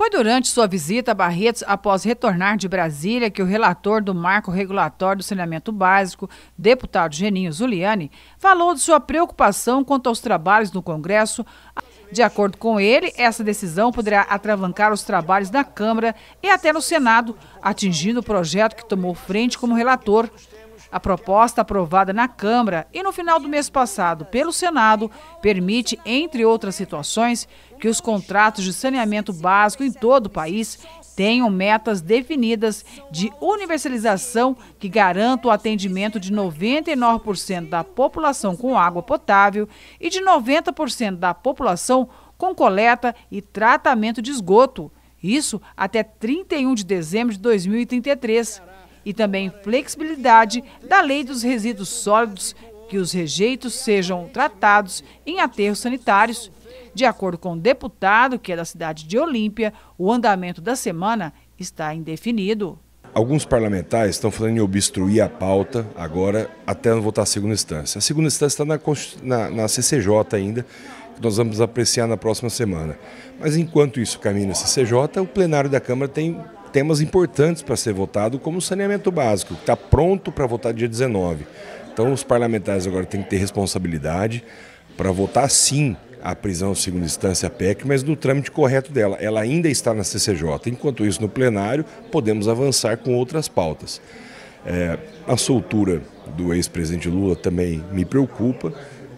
Foi durante sua visita a Barretos, após retornar de Brasília, que o relator do Marco Regulatório do Saneamento Básico, deputado Geninho Zuliani, falou de sua preocupação quanto aos trabalhos no Congresso. De acordo com ele, essa decisão poderá atravancar os trabalhos na Câmara e até no Senado, atingindo o projeto que tomou frente como relator. A proposta aprovada na Câmara e no final do mês passado pelo Senado permite, entre outras situações, que os contratos de saneamento básico em todo o país tenham metas definidas de universalização que garanta o atendimento de 99% da população com água potável e de 90% da população com coleta e tratamento de esgoto. Isso até 31 de dezembro de 2033 e também flexibilidade da lei dos resíduos sólidos, que os rejeitos sejam tratados em aterros sanitários. De acordo com o deputado, que é da cidade de Olímpia, o andamento da semana está indefinido. Alguns parlamentares estão falando em obstruir a pauta agora até votar a segunda instância. A segunda instância está na, na, na CCJ ainda, que nós vamos apreciar na próxima semana. Mas enquanto isso caminha na CCJ, o plenário da Câmara tem temas importantes para ser votado, como o saneamento básico, que está pronto para votar dia 19. Então os parlamentares agora têm que ter responsabilidade para votar sim a prisão de segunda instância a PEC, mas no trâmite correto dela. Ela ainda está na CCJ. Enquanto isso, no plenário, podemos avançar com outras pautas. É, a soltura do ex-presidente Lula também me preocupa,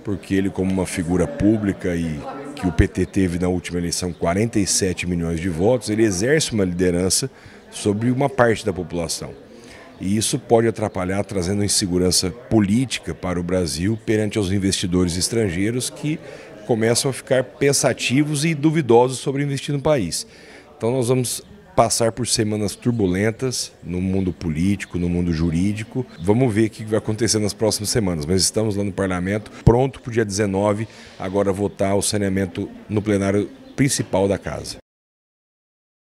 porque ele, como uma figura pública e que o PT teve na última eleição 47 milhões de votos, ele exerce uma liderança sobre uma parte da população. E isso pode atrapalhar, trazendo insegurança política para o Brasil perante os investidores estrangeiros que começam a ficar pensativos e duvidosos sobre investir no país. Então nós vamos passar por semanas turbulentas no mundo político, no mundo jurídico. Vamos ver o que vai acontecer nas próximas semanas, mas estamos lá no parlamento, pronto para o dia 19, agora votar o saneamento no plenário principal da casa.